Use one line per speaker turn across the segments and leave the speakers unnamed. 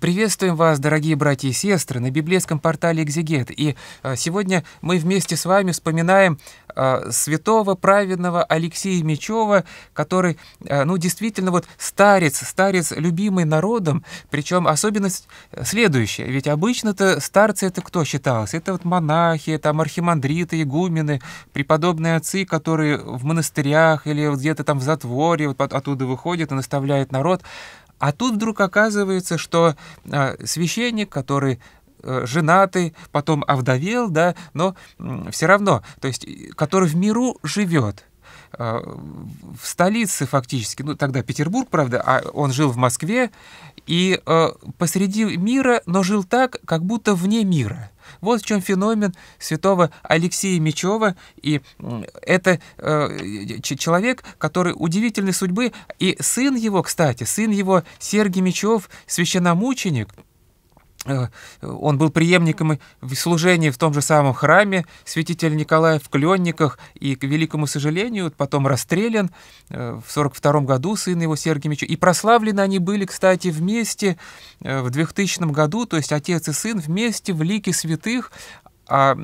Приветствуем вас, дорогие братья и сестры, на библейском портале «Экзегет». И а, сегодня мы вместе с вами вспоминаем а, святого, праведного Алексея Мечева, который, а, ну, действительно, вот старец, старец, любимый народом. Причем особенность следующая. Ведь обычно-то старцы это кто считалось? Это вот монахи, там архимандриты, игумены, преподобные отцы, которые в монастырях или вот где-то там в затворе вот оттуда выходят и наставляют народ. А тут вдруг оказывается, что а, священник, который э, женатый, потом овдовел, да, но все равно, то есть, э, который в миру живет – Э, в столице фактически, ну тогда Петербург, правда, а он жил в Москве и э, посреди мира, но жил так, как будто вне мира. Вот в чем феномен святого Алексея Мечева. И это э, человек, который удивительной судьбы. И сын его, кстати, сын его Сергий Мечев, священномученик, Э, он был преемником в служении в том же самом храме святителя Николая в Кленниках и, к великому сожалению, потом расстрелян э, в 42 году сын его Сергий Мичу. И прославлены они были, кстати, вместе э, в 2000 году, то есть отец и сын вместе в лике святых, а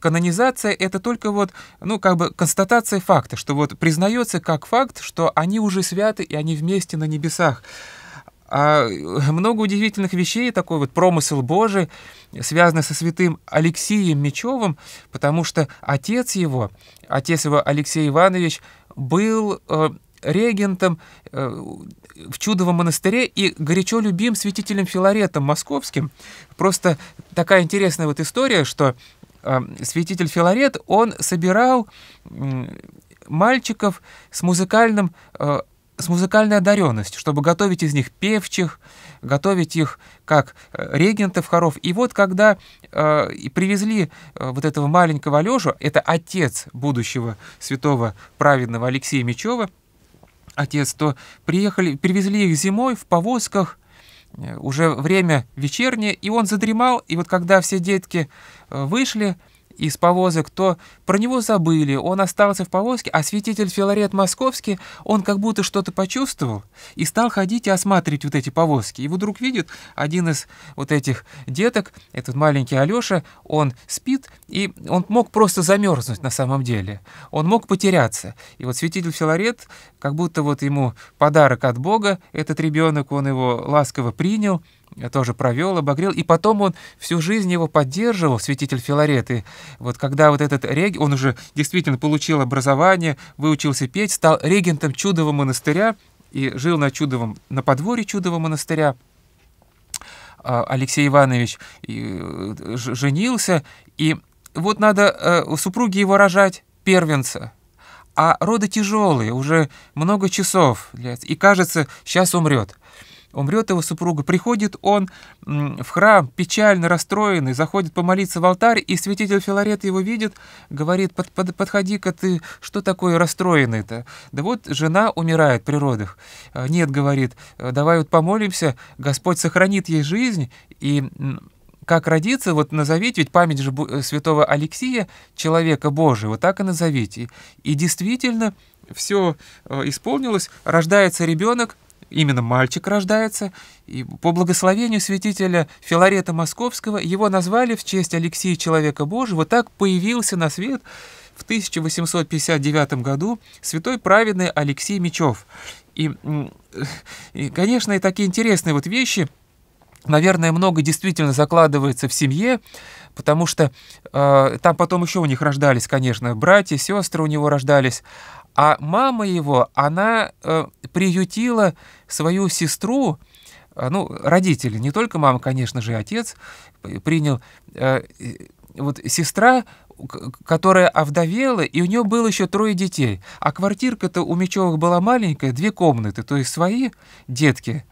канонизация — это только вот, ну, как бы констатация факта, что вот признается как факт, что они уже святы, и они вместе на небесах. А э, много удивительных вещей, такой вот промысел Божий, связанный со святым Алексеем Мечевым, потому что отец его, отец его Алексей Иванович, был э, регентом э, в Чудовом монастыре и горячо любим святителем Филаретом Московским. Просто такая интересная вот история, что э, святитель Филарет, он собирал мальчиков с музыкальным э, с музыкальной одаренностью, чтобы готовить из них певчих, готовить их как э, регентов хоров. И вот когда э, привезли э, вот этого маленького Алёшу, это отец будущего святого праведного Алексея Мечева, отец, то приехали, привезли их зимой в повозках, э, уже время вечернее, и он задремал, и вот когда все детки э, вышли, из повозок, то про него забыли, он остался в повозке, а святитель Филарет Московский, он как будто что-то почувствовал и стал ходить и осматривать вот эти повозки. И вдруг видит один из вот этих деток, этот маленький Алёша, он спит, и он мог просто замерзнуть на самом деле, он мог потеряться. И вот святитель Филарет, как будто вот ему подарок от Бога, этот ребенок, он его ласково принял, тоже провел, обогрел, и потом он всю жизнь его поддерживал, святитель Филарет. И вот когда вот этот регент, он уже действительно получил образование, выучился петь, стал регентом чудового монастыря и жил на чудовом, на подворье чудового монастыря. А, Алексей Иванович э, женился, и вот надо э, супруге его рожать, первенца, а роды тяжелые, уже много часов, и кажется, сейчас умрет. Умрет его супруга. Приходит он в храм, печально расстроенный, заходит помолиться в алтарь, и святитель Филарет его видит, говорит, под, под, подходи-ка ты, что такое расстроенный-то? Да вот жена умирает при родах. «А, нет, говорит, э, давай вот помолимся, Господь сохранит ей жизнь, и как родиться, вот назовите, ведь память же э, святого Алексия, человека Божия, вот так и назовите. И действительно, все э, исполнилось, рождается ребенок, именно мальчик рождается, и по благословению святителя Филарета Московского его назвали в честь Алексея Человека Божьего, так появился на свет в 1859 году святой праведный Алексей Мечев. И, и конечно, и такие интересные вот вещи – Наверное, много действительно закладывается в семье, потому что э, там потом еще у них рождались, конечно, братья, сестры у него рождались. А мама его, она э, приютила свою сестру, э, ну, родители, не только мама, конечно же, отец принял. Э, вот сестра, которая овдовела, и у нее было еще трое детей. А квартирка-то у Мечевых была маленькая, две комнаты, то есть свои детки.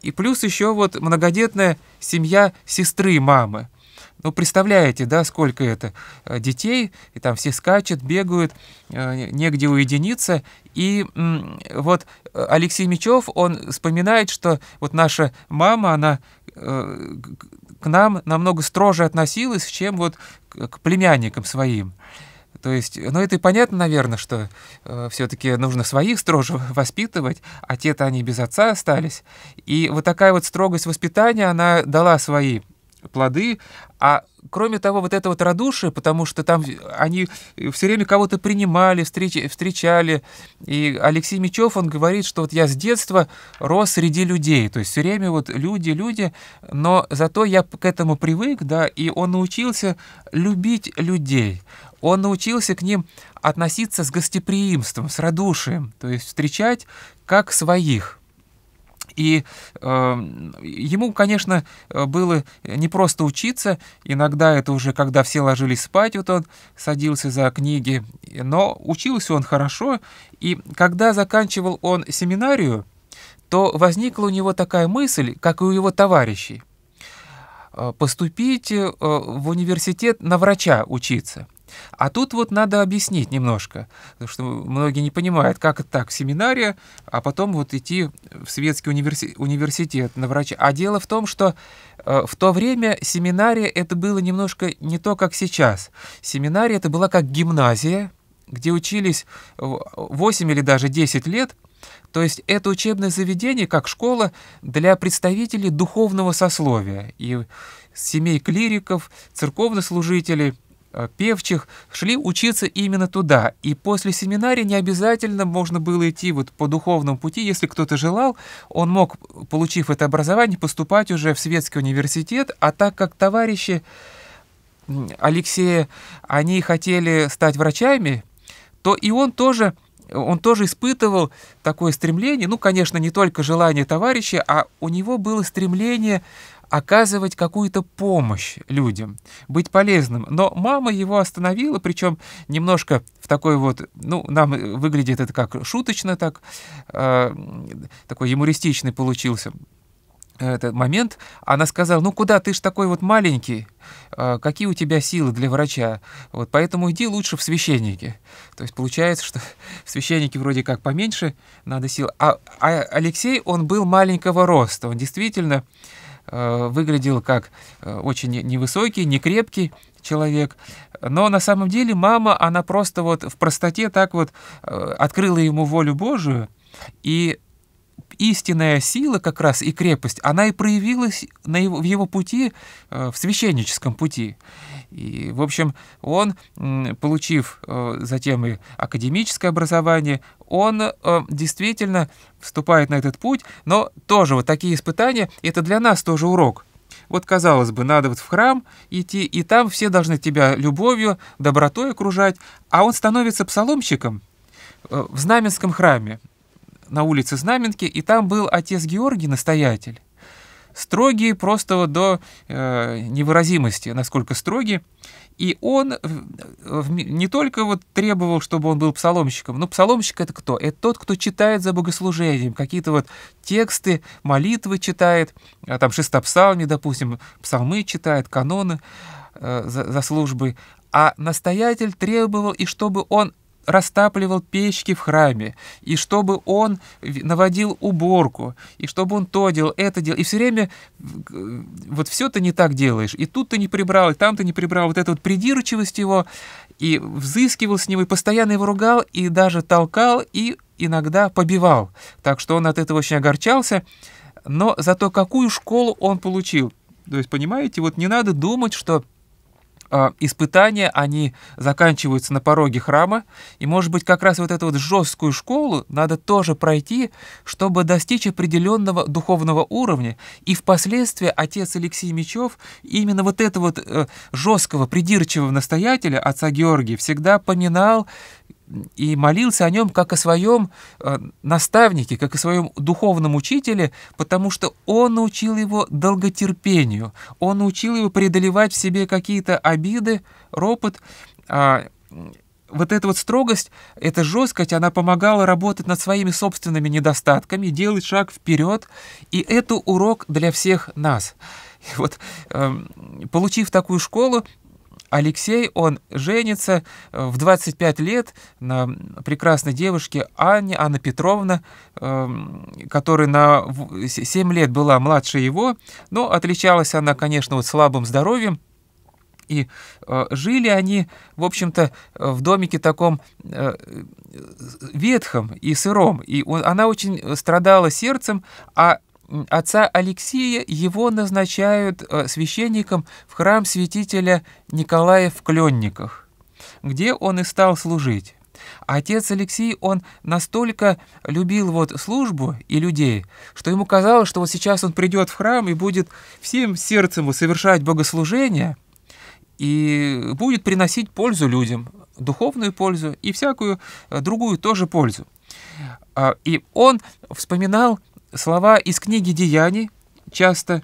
И плюс еще вот многодетная семья сестры мамы. Ну, представляете, да, сколько это э, детей, и там все скачут, бегают, э, негде уединиться. И вот э, Алексей Мечев, он вспоминает, что вот наша мама, она к нам намного строже относилась, чем вот к племянникам своим. То есть, ну это и понятно, наверное, что э, все-таки нужно своих строже воспитывать, а те-то они без отца остались. И вот такая вот строгость воспитания, она дала свои плоды. А кроме того, вот это вот радушие, потому что там они все время кого-то принимали, встреч, встречали. И Алексей Мечев, он говорит, что вот я с детства рос среди людей. То есть все время вот люди, люди, но зато я к этому привык, да, и он научился любить людей. Он научился к ним относиться с гостеприимством, с радушием, то есть встречать как своих. И э, ему, конечно, было не просто учиться, иногда это уже когда все ложились спать, вот он садился за книги, но учился он хорошо, и когда заканчивал он семинарию, то возникла у него такая мысль, как и у его товарищей, э, поступить э, в университет на врача учиться – а тут вот надо объяснить немножко, потому что многие не понимают, как это так, семинария, а потом вот идти в светский универси университет на врача. А дело в том, что э, в то время семинария это было немножко не то, как сейчас. Семинария это была как гимназия, где учились 8 или даже 10 лет, то есть это учебное заведение как школа для представителей духовного сословия и семей клириков, церковнослужителей – Э, певчих, шли учиться именно туда. И после семинария не обязательно можно было идти вот по духовному пути. Если кто-то желал, он мог, получив это образование, поступать уже в светский университет. А так как товарищи Алексея, они хотели стать врачами, то и он тоже он тоже испытывал такое стремление, ну, конечно, не только желание товарища, а у него было стремление оказывать какую-то помощь людям, быть полезным. Но мама его остановила, причем немножко в такой вот, ну, нам выглядит это как шуточно, так, э, такой юмористичный получился э, этот момент, она сказала, ну куда, ты ж такой вот маленький, а, какие у тебя силы для врача, вот поэтому иди лучше в священники. То есть получается, что в священнике вроде как поменьше надо сил. А, а Алексей, он был маленького роста, он действительно Э, выглядел как э, очень невысокий, некрепкий человек. Но на самом деле мама, она просто вот в простоте так вот э, открыла ему волю Божию, и истинная сила как раз и крепость, она и проявилась на его, в его пути, э, в священническом пути. И, в общем, он, получив э, затем и академическое образование, он э, действительно вступает на этот путь, но тоже вот такие испытания, это для нас тоже урок. Вот, казалось бы, надо вот в храм идти, и там все должны тебя любовью, добротой окружать, а он становится псаломщиком в Знаменском храме на улице Знаменки, и там был отец Георгий, настоятель. Строгий просто вот до э, невыразимости, насколько строгий. И он э, не только вот требовал, чтобы он был псаломщиком, но псаломщик это кто? Это тот, кто читает за богослужением, какие-то вот тексты, молитвы читает, а там шестопсалми, допустим, псалмы читает, каноны э, за, за службы. А настоятель требовал, и чтобы он растапливал печки в храме, и чтобы он наводил уборку, и чтобы он то делал, это делал. И все время э, вот все ты не так делаешь, и тут ты не прибрал, и там ты не прибрал. Вот эта вот придирчивость его, и взыскивал с него, и постоянно его ругал, и даже толкал, и иногда побивал. Так что он от этого очень огорчался, но зато какую школу он получил. То есть, понимаете, вот не надо думать, что а, испытания, они заканчиваются на пороге храма, и, может быть, как раз вот эту вот жесткую школу надо тоже пройти, чтобы достичь определенного духовного уровня, и впоследствии отец Алексей Мечев именно вот этого вот э, жесткого, придирчивого настоятеля, отца Георгия, всегда поминал и молился о нем как о своем э, наставнике, как о своем духовном учителе, потому что он научил его долготерпению, он научил его преодолевать в себе какие-то обиды, ропот. А, вот эта вот строгость, эта жесткость, она помогала работать над своими собственными недостатками, делать шаг вперед, и это урок для всех нас. И вот, эм, получив такую школу, Алексей, он женится э, в 25 лет на прекрасной девушке Анне, Анна Петровна, эм, которая на 7 лет была младше его, но отличалась она, конечно, вот слабым здоровьем, и э, жили они, в общем-то, э, в домике таком ветхом и сыром. И он, она очень страдала сердцем, а отца Алексея его назначают э, священником в храм святителя Николая в Кленниках, где он и стал служить. Отец Алексей, он настолько любил вот службу и людей, что ему казалось, что вот сейчас он придет в храм и будет всем сердцем совершать богослужение и будет приносить пользу людям, духовную пользу и всякую э, другую тоже пользу. А, и он вспоминал слова из книги «Деяний» часто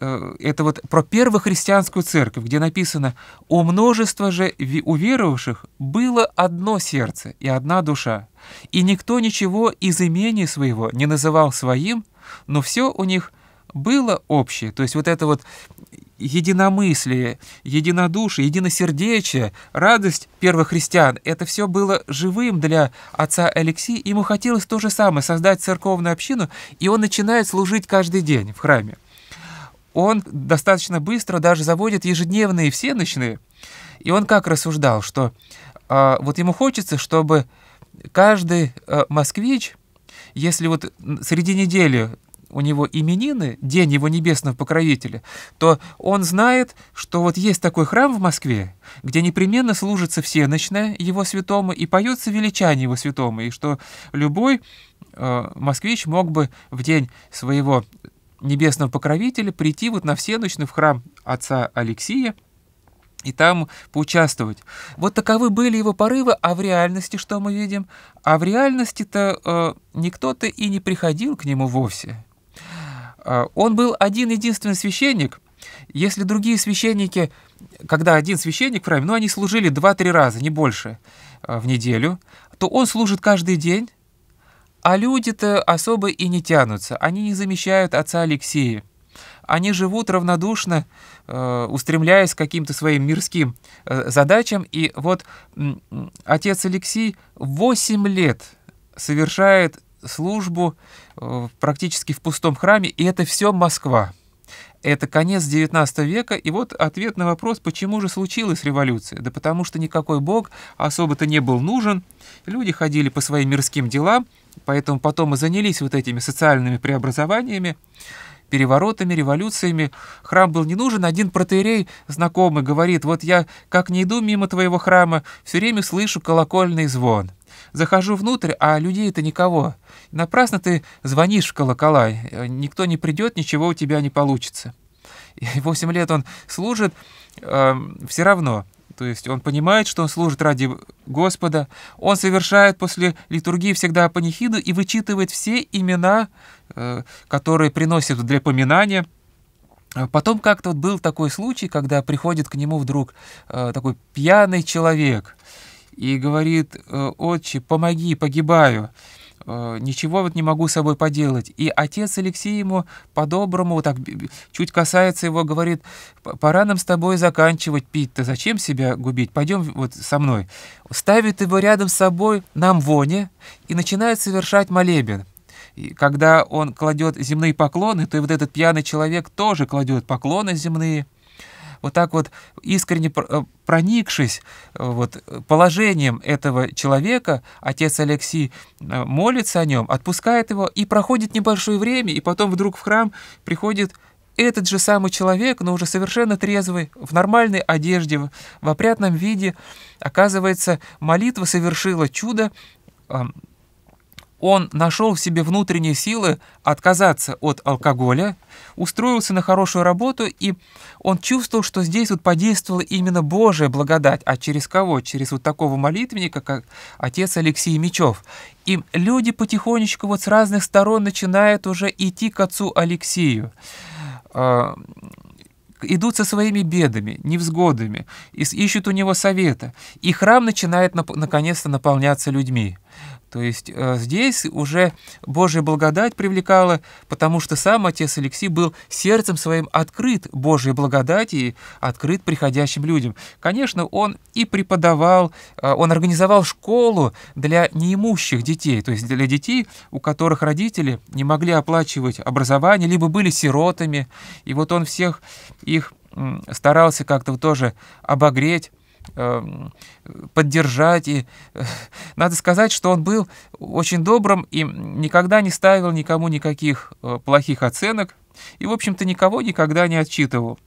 э, это вот про первую христианскую церковь, где написано «У множества же уверовавших было одно сердце и одна душа, и никто ничего из имени своего не называл своим, но все у них было общее. То есть вот это вот единомыслие, единодушие, единосердечие, радость первых христиан, это все было живым для отца Алексея. Ему хотелось то же самое, создать церковную общину, и он начинает служить каждый день в храме. Он достаточно быстро даже заводит ежедневные всеночные, и он как рассуждал, что э, вот ему хочется, чтобы каждый э, москвич, если вот среди недели у него именины, день его небесного покровителя, то он знает, что вот есть такой храм в Москве, где непременно служится всеночная его святому и поется величание его святому, и что любой э, москвич мог бы в день своего небесного покровителя прийти вот на всеночный в храм отца Алексия, и там поучаствовать. Вот таковы были его порывы, а в реальности что мы видим? А в реальности-то э, никто-то и не приходил к нему вовсе. А, он был один единственный священник. Если другие священники, когда один священник в храме, ну они служили 2-3 раза, не больше, а, в неделю, то он служит каждый день, а люди-то особо и не тянутся, они не замещают отца Алексея. Они живут равнодушно, а, устремляясь к каким-то своим мирским задачам. И вот отец Алексей 8 лет совершает службу э, практически в пустом храме, и это все Москва. Это конец XIX века, и вот ответ на вопрос, почему же случилась революция. Да потому что никакой бог особо-то не был нужен, люди ходили по своим мирским делам, поэтому потом и занялись вот этими социальными преобразованиями, переворотами, революциями. Храм был не нужен, один протеерей знакомый говорит, вот я как не иду мимо твоего храма, все время слышу колокольный звон – Захожу внутрь, а людей-то никого. Напрасно ты звонишь в колокола. Никто не придет, ничего у тебя не получится. Восемь лет он служит э, эм, все равно. То есть он понимает, что он служит ради Господа. Он совершает после литургии всегда панихиду и вычитывает все имена, э, которые приносят для поминания. Потом как-то вот был такой случай, когда приходит к нему вдруг э, такой пьяный человек – и говорит, «Э, «Отче, помоги, погибаю, э, ничего вот не могу с собой поделать». И отец Алексей ему по-доброму, вот так чуть касается его, говорит, «Пора нам с тобой заканчивать пить-то, зачем себя губить? Пойдем вот со мной». Ставит его рядом с собой нам амвоне и начинает совершать молебен. И когда он кладет земные поклоны, то и вот этот пьяный человек тоже кладет поклоны земные, вот так вот искренне э, проникшись э, вот, э, положением этого человека, отец Алексий молится о нем, отпускает его, и проходит небольшое время, и потом вдруг в храм приходит этот же самый человек, но уже совершенно трезвый, в нормальной одежде, в опрятном виде. Оказывается, молитва совершила чудо, он нашел в себе внутренние силы отказаться от алкоголя, устроился на хорошую работу, и он чувствовал, что здесь вот подействовала именно Божья благодать. А через кого? Через вот такого молитвенника, как отец Алексей Мечев. И люди потихонечку вот с разных сторон начинают уже идти к отцу Алексею а, идут со своими бедами, невзгодами, ищут у него совета, и храм начинает наконец-то наполняться людьми. То есть э, здесь уже Божья благодать привлекала, потому что сам отец Алексей был сердцем своим открыт Божьей благодати и открыт приходящим людям. Конечно, он и преподавал, э, он организовал школу для неимущих детей, то есть для детей, у которых родители не могли оплачивать образование, либо были сиротами. И вот он всех их старался как-то тоже обогреть, Эм, поддержать. И э, надо сказать, что он был очень добрым и никогда не ставил никому никаких э, плохих оценок и, в общем-то, никого никогда не отчитывал.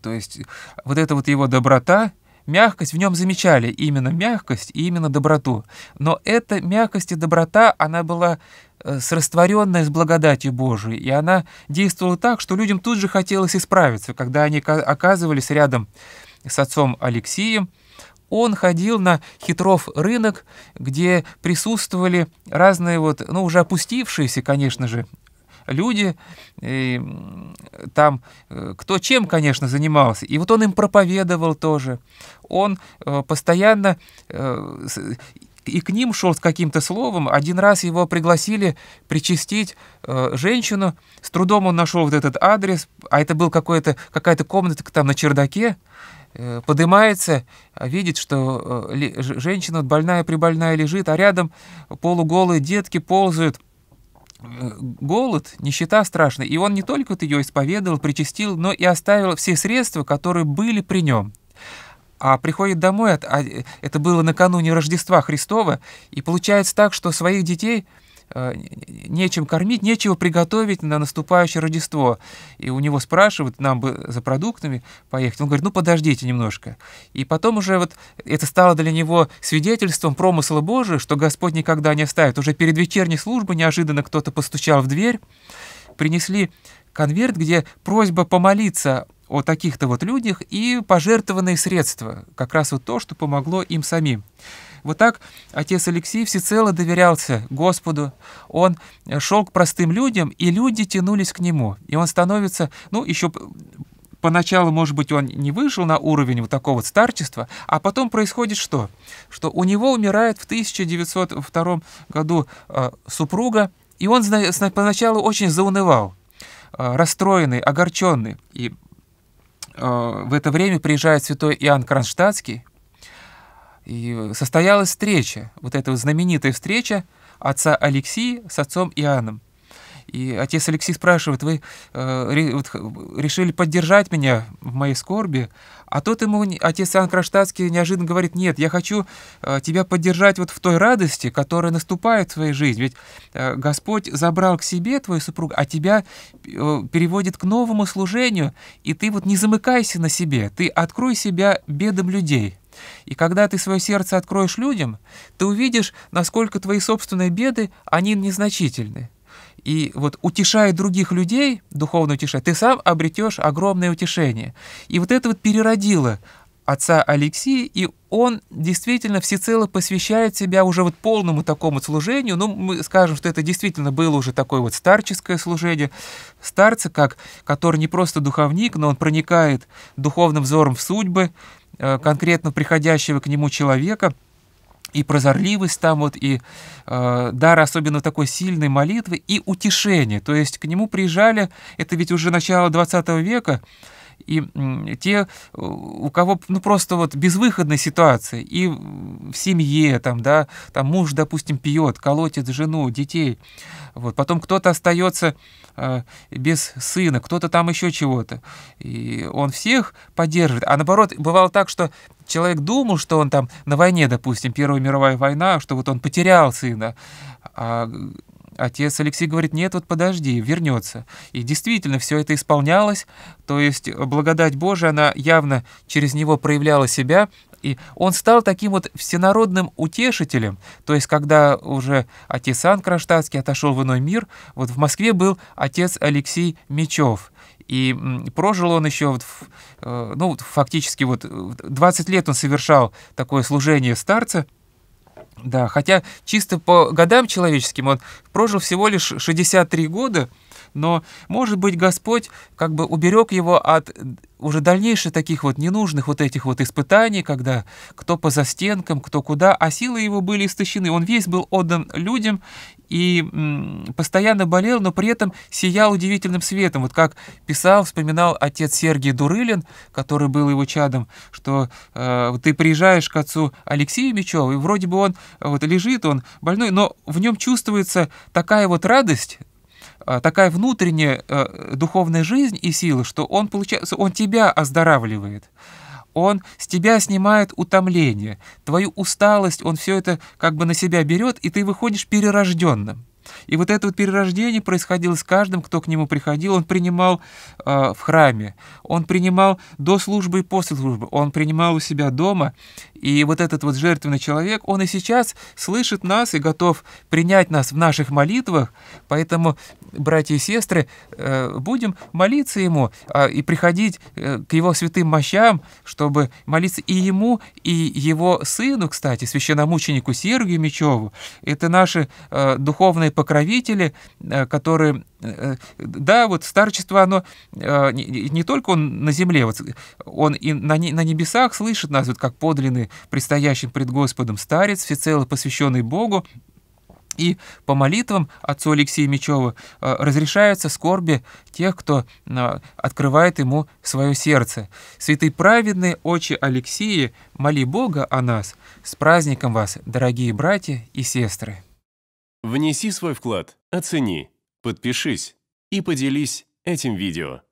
То есть э, вот эта вот его доброта, мягкость, в нем замечали именно мягкость и именно доброту. Но эта мягкость и доброта, она была с растворенной с благодатью Божией, и она действовала так, что людям тут же хотелось исправиться, когда они оказывались рядом с отцом Алексеем, он ходил на хитров рынок, где присутствовали разные вот, ну, уже опустившиеся, конечно же, люди, и там э, кто чем, конечно, занимался. И вот он им проповедовал тоже. Он э, постоянно э, и к ним шел с каким-то словом. Один раз его пригласили причастить женщину. С трудом он нашел вот этот адрес, а это был какая-то комната там на чердаке. Э, поднимается, а видит, что э, женщина больная, прибольная лежит, а рядом полуголые детки ползают. Э, голод, нищета страшная. И он не только вот ее исповедовал, причастил, но и оставил все средства, которые были при нем. А приходит домой, а, а, это было накануне Рождества Христова, и получается так, что своих детей – Э, нечем кормить, нечего приготовить на наступающее Рождество. И у него спрашивают, нам бы за продуктами поехать. Он говорит, ну подождите немножко. И потом уже вот это стало для него свидетельством промысла Божия, что Господь никогда не оставит. Уже перед вечерней службой неожиданно кто-то постучал в дверь, принесли конверт, где просьба помолиться о таких-то вот людях и пожертвованные средства, как раз вот то, что помогло им самим. Вот так отец Алексей всецело доверялся Господу. Он э, шел к простым людям, и люди тянулись к нему. И он становится, ну, еще поначалу, может быть, он не вышел на уровень вот такого вот старчества, а потом происходит что? Что у него умирает в 1902 году э, супруга, и он поначалу очень заунывал, э, расстроенный, огорченный. И э, в это время приезжает святой Иоанн Кронштадтский, и состоялась встреча, вот эта вот знаменитая встреча отца Алексия с отцом Иоанном. И отец Алексей спрашивает, вы э, вот, решили поддержать меня в моей скорби? А тот ему, отец Иоанн Кронштадтский, неожиданно говорит, нет, я хочу э, тебя поддержать вот в той радости, которая наступает в твоей жизни. Ведь э, Господь забрал к себе твою супругу, а тебя э, переводит к новому служению, и ты вот не замыкайся на себе, ты открой себя бедам людей. И когда ты свое сердце откроешь людям, ты увидишь, насколько твои собственные беды, они незначительны. И вот утешая других людей, духовно утешая, ты сам обретешь огромное утешение. И вот это вот переродило отца Алексея, и он действительно всецело посвящает себя уже вот полному такому служению. Ну, мы скажем, что это действительно было уже такое вот старческое служение. Старца, как, который не просто духовник, но он проникает духовным взором в судьбы Э, конкретно приходящего к нему человека, и прозорливость там вот, и э, дар особенно такой сильной молитвы, и утешение. То есть к нему приезжали, это ведь уже начало 20 века, и те, э, у кого ну, просто вот безвыходная ситуация, и в семье, там, да, там муж, допустим, пьет, колотит жену, детей, вот, потом кто-то остается э, без сына, кто-то там еще чего-то, и он всех поддерживает, а наоборот, бывало так, что человек думал, что он там на войне, допустим, Первая мировая война, что вот он потерял сына, а Отец Алексей говорит, нет, вот подожди, вернется. И действительно, все это исполнялось, то есть благодать Божия, она явно через него проявляла себя, и он стал таким вот всенародным утешителем. То есть, когда уже отец Ан Кронштадтский отошел в иной мир, вот в Москве был отец Алексей Мечев. И прожил он еще, вот, э, ну, фактически, вот 20 э, лет он совершал такое служение старца – да, хотя чисто по годам человеческим он прожил всего лишь 63 года, но, может быть, Господь как бы уберег его от уже дальнейших таких вот ненужных вот этих вот испытаний, когда кто по застенкам, кто куда, а силы его были истощены. Он весь был отдан людям и постоянно болел, но при этом сиял удивительным светом. Вот как писал, вспоминал отец Сергий Дурылин, который был его чадом, что э, ты приезжаешь к отцу Алексею Мечеву, и вроде бы он э, вот лежит, он больной, но в нем чувствуется такая вот радость, Э, такая внутренняя э, духовная жизнь и сила, что он, получается, он тебя оздоравливает. Он с тебя снимает утомление, твою усталость, он все это как бы на себя берет, и ты выходишь перерожденным. И вот это вот перерождение происходило с каждым, кто к нему приходил. Он принимал э, в храме, он принимал до службы и после службы, он принимал у себя дома. И вот этот вот жертвенный человек, он и сейчас слышит нас и готов принять нас в наших молитвах. Поэтому, братья и сестры, э, будем молиться Ему а, и приходить э, к Его святым мощам, чтобы молиться и Ему, и Его Сыну, кстати, священномученику Сергию Мечеву. Это наши э, духовные покровители, которые да, вот старчество, оно не, только он на земле, вот он и на, на небесах слышит нас, вот как подлинные предстоящим пред Господом старец, всецело посвященный Богу, и по молитвам отцу Алексея Мечева э, разрешаются скорби тех, кто э, открывает ему свое сердце. Святые праведные очи Алексея, моли Бога о нас. С праздником вас, дорогие братья и сестры! Внеси свой вклад, оцени, подпишись и поделись этим видео.